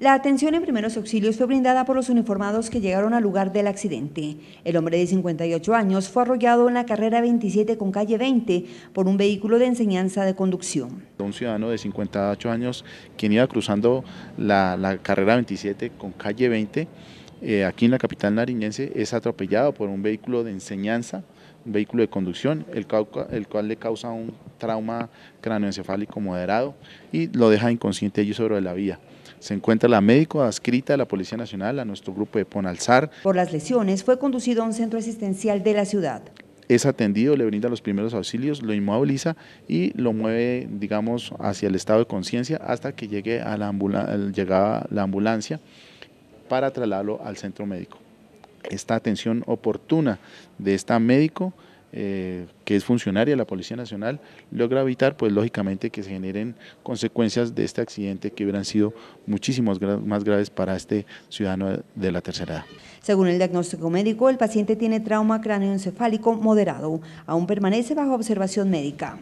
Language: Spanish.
La atención en primeros auxilios fue brindada por los uniformados que llegaron al lugar del accidente. El hombre de 58 años fue arrollado en la carrera 27 con calle 20 por un vehículo de enseñanza de conducción. Un ciudadano de 58 años quien iba cruzando la, carrera 27 con calle 20 eh, aquí en la capital nariñense es atropellado por un vehículo de enseñanza, un vehículo de conducción, el, el cual le causa un trauma cráneoencefálico moderado y lo deja inconsciente allí sobre la vía. Se encuentra la médico adscrita de la Policía Nacional a nuestro grupo de Ponalzar. Por las lesiones fue conducido a un centro asistencial de la ciudad es atendido, le brinda los primeros auxilios, lo inmoviliza y lo mueve, digamos, hacia el estado de conciencia hasta que llegue a la, llegaba la ambulancia para trasladarlo al centro médico. Esta atención oportuna de esta médico eh, que es funcionaria de la Policía Nacional, logra evitar, pues lógicamente, que se generen consecuencias de este accidente que hubieran sido muchísimos más graves para este ciudadano de la tercera edad. Según el diagnóstico médico, el paciente tiene trauma cráneoencefálico moderado. Aún permanece bajo observación médica.